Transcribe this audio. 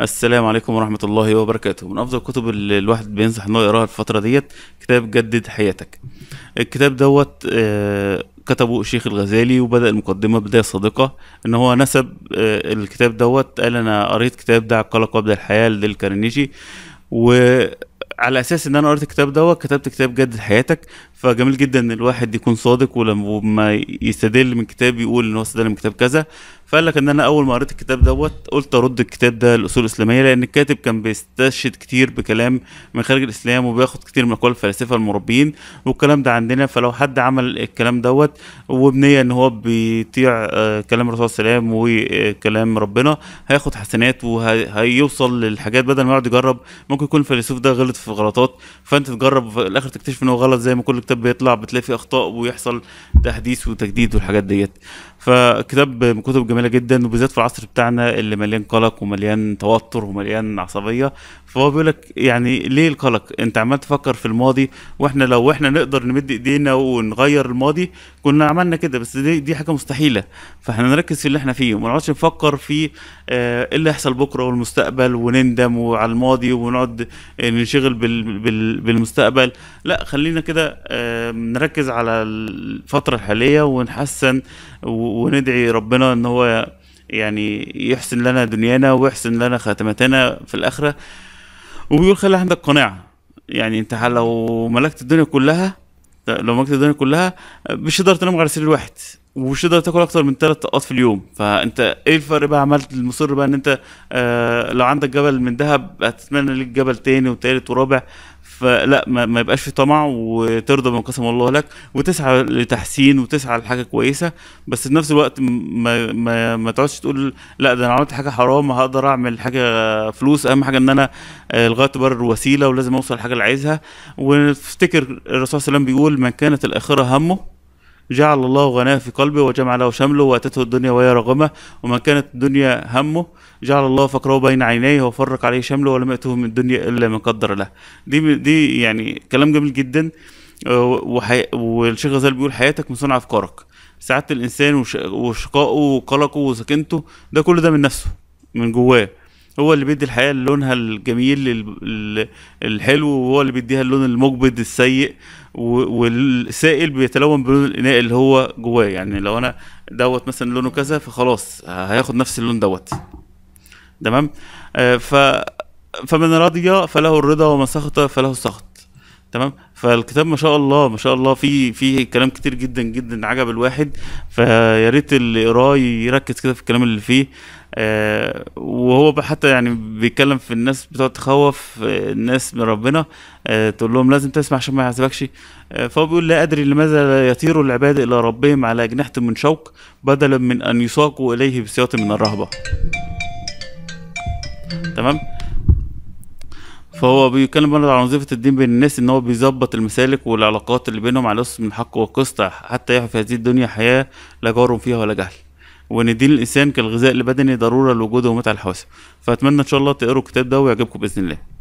السلام عليكم ورحمة الله وبركاته من أفضل الكتب اللي الواحد بينصح إنه يقراها الفترة ديت كتاب جدد حياتك الكتاب دوت آه، كتبه الشيخ الغزالي وبدأ المقدمة بداية صادقة إن هو نسب آه، الكتاب دوت قال أنا قريت كتاب دع القلق وابدأ الحياة لديل كارنيشي و على اساس ان انا قريت الكتاب دوت كتبت كتاب جدد حياتك فجميل جدا ان الواحد يكون صادق ولما يستدل من كتاب يقول ان هو استدل من كتاب كذا فقال لك ان انا اول ما قريت الكتاب دوت قلت ارد الكتاب ده للاصول الاسلاميه لان الكاتب كان بيستشهد كتير بكلام من خارج الاسلام وبياخد كتير من اقوال الفلاسفه المربيين والكلام ده عندنا فلو حد عمل الكلام دوت وبنيه ان هو بيطيع آه، كلام الرسول صلى الله عليه وسلم وكلام آه، ربنا هياخد حسنات وهيوصل للحاجات بدل ما يقعد يجرب ممكن يكون الفيلسوف ده غلط في غلطات فانت تجرب في الاخر تكتشف ان هو غلط زي ما كل كتاب بيطلع بتلاقي فيه اخطاء ويحصل تحديث وتجديد والحاجات ديت فكتاب من كتب جميله جدا وبالذات في العصر بتاعنا اللي مليان قلق ومليان توتر ومليان عصبيه فهو بيقول لك يعني ليه القلق انت عمال تفكر في الماضي واحنا لو احنا نقدر نمد ايدينا ونغير الماضي كنا عملنا كده بس دي, دي حاجه مستحيله فاحنا نركز في اللي احنا فيه وما نقعدش نفكر في آه، ايه اللي هيحصل بكره والمستقبل ونندم وعلى الماضي ونقعد آه، ننشغل بال بال بالمستقبل لا خلينا كده آه، نركز على الفتره الحاليه ونحسن وندعي ربنا ان هو يعني يحسن لنا دنيانا ويحسن لنا خاتمتنا في الآخرة وبيقول خلي عندك قناعة يعني انت لو ملكت الدنيا كلها لو ملكت الدنيا كلها مش هتقدر تنام على سرير واحد ومش هتقدر تاكل اكتر من ثلاث طقات في اليوم فانت ايه الفرق بقى عملت المصر بقى ان انت آه لو عندك جبل من ذهب هتتمنى ليك جبل تاني وتالت ورابع فلا ما, ما يبقاش في طمع وترضى بما قسم الله لك وتسعى لتحسين وتسعى لحاجه كويسه بس في نفس الوقت ما ما, ما تقعدش تقول لا ده انا عملت حاجه حرام هقدر اعمل حاجه فلوس اهم حاجه ان انا آه، لغايه تبرر وسيله ولازم اوصل الحاجه اللي عايزها وافتكر الرسول صلى الله عليه وسلم بيقول من كانت الاخره همه جعل الله غناه في قلبه وجمع له شمله واتته الدنيا وهي رغمه ومن كانت الدنيا همه جعل الله فقره بين عينيه وفرق عليه شمله ولم يأته من الدنيا الا ما قدر له دي دي يعني كلام جميل جدا آه، وحي... والشيخ غزال بيقول حياتك من صنع افكارك سعاده الانسان وشقائه وقلقه وسكنته ده كل ده من نفسه من جواه هو اللي بيدي الحياه لونها الجميل الحلو وهو اللي بيديها اللون المجبد السيء والسائل بيتلون بلون الاناء اللي هو جواه يعني لو انا دوت مثلا لونه كذا فخلاص هياخد نفس اللون دوت تمام آه، ف فمن رضي فله الرضا ومن سخط فله السخط تمام فالكتاب ما شاء الله ما شاء الله فيه فيه كلام كتير جدا جدا عجب الواحد فيا ريت اللي يقراه يركز كده في الكلام اللي فيه آه، وهو حتى يعني بيتكلم في الناس بتقعد تخوف آه، الناس من ربنا آه، تقول لهم لازم تسمع عشان ما يعذبكش فهو بيقول لا ادري لماذا يطير العباد الى ربهم على اجنحه من شوق بدلا من ان يساقوا اليه بسياط من الرهبه تمام فهو بيتكلم برضه عن وظيفة الدين بين الناس إن هو بيظبط المسالك والعلاقات اللي بينهم على أسس من حق وقسط حتى يحيوا في هذه الدنيا حياة لا جور فيها ولا جهل. وان دين الانسان كالغذاء البدني ضروره لوجوده ومتعه الحواس فاتمنى ان شاء الله تقروا الكتاب ده ويعجبكم باذن الله